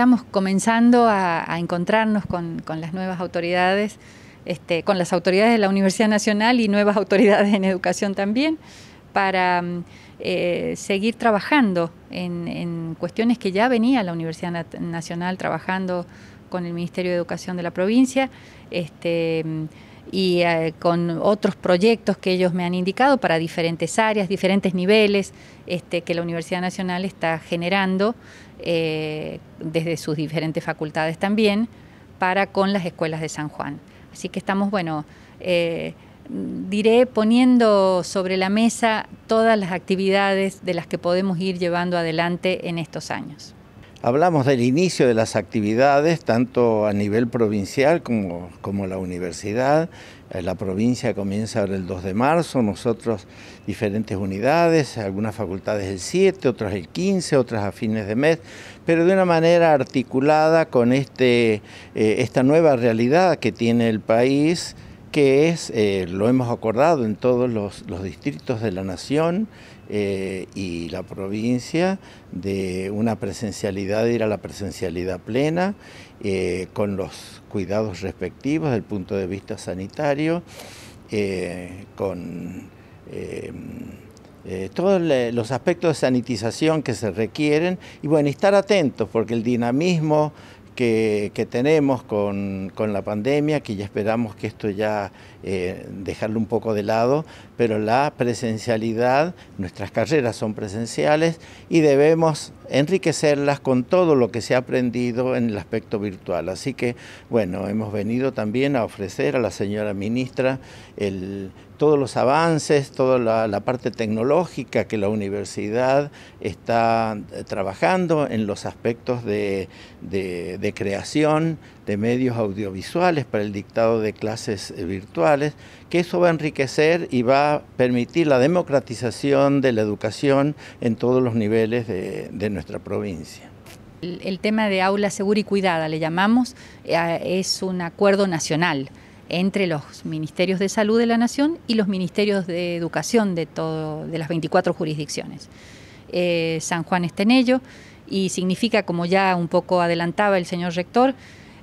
estamos comenzando a, encontrarnos con, las nuevas autoridades, este, con las autoridades de la Universidad Nacional y nuevas autoridades en educación también, para mm, eh, seguir trabajando en, cuestiones que ya venía la Universidad Nacional trabajando con el Ministerio de Educación de la provincia. Este, mm, y eh, con otros proyectos que ellos me han indicado para diferentes áreas, diferentes niveles este, que la Universidad Nacional está generando eh, desde sus diferentes facultades también para con las escuelas de San Juan. Así que estamos, bueno, eh, diré poniendo sobre la mesa todas las actividades de las que podemos ir llevando adelante en estos años. Hablamos del inicio de las actividades, tanto a nivel provincial como, como la universidad. Eh, la provincia comienza ahora el 2 de marzo, nosotros diferentes unidades, algunas facultades el 7, otras el 15, otras a fines de mes, pero de una manera articulada con este, eh, esta nueva realidad que tiene el país que es, eh, lo hemos acordado en todos los distritos de la nación, eh, y la provincia de una presencialidad, ir a la presencialidad plena, eh, con los cuidados respectivos desde el punto de vista sanitario, eh, con todos los aspectos de sanitización que se requieren y bueno, estar atentos porque el dinamismo que, tenemos con, la pandemia, que ya esperamos que esto ya eh, dejarlo un poco de lado, pero la presencialidad, nuestras carreras son presenciales y debemos enriquecerlas con todo lo que se ha aprendido en el aspecto virtual. Así que, bueno, hemos venido también a ofrecer a la señora ministra el, todos los avances, toda la, parte tecnológica que la universidad está eh, trabajando en los aspectos de, creación de medios audiovisuales para el dictado de clases eh, virtuales, que eso va a enriquecer y va a permitir la democratización de la educación en todos los niveles de, nuestra provincia. El, el tema de aula segura y cuidada, le llamamos, eh, es un acuerdo nacional entre los ministerios de salud de la nación y los ministerios de educación de, las 24 jurisdicciones. Eh, San Juan está en ello y significa, como ya un poco adelantaba el señor rector,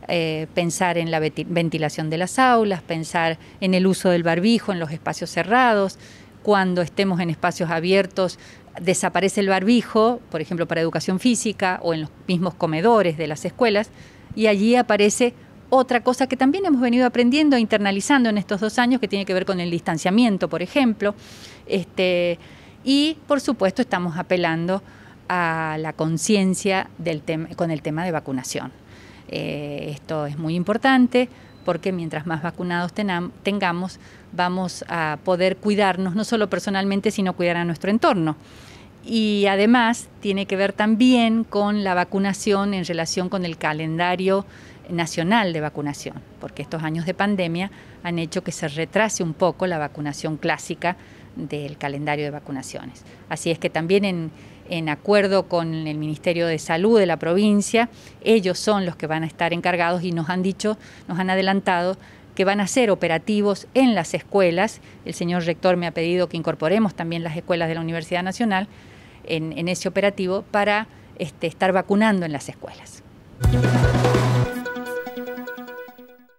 eh, pensar en la ventilación de las aulas, pensar en el uso del barbijo en los espacios cerrados, cuando estemos en espacios abiertos desaparece el barbijo, por ejemplo, para educación física o en los mismos comedores de las escuelas, y allí aparece otra cosa que también hemos venido aprendiendo, e internalizando en estos dos años, que tiene que ver con el distanciamiento, por ejemplo. Este, y, por supuesto, estamos apelando a la conciencia con el tema de vacunación. Eh, esto es muy importante porque mientras más vacunados tengamos, vamos a poder cuidarnos, no solo personalmente, sino cuidar a nuestro entorno. Y además tiene que ver también con la vacunación en relación con el calendario nacional de vacunación, porque estos años de pandemia han hecho que se retrase un poco la vacunación clásica del calendario de vacunaciones. Así es que también en, acuerdo con el Ministerio de Salud de la provincia, ellos son los que van a estar encargados y nos han dicho, nos han adelantado que van a ser operativos en las escuelas. El señor rector me ha pedido que incorporemos también las escuelas de la Universidad Nacional en, ese operativo para este, estar vacunando en las escuelas.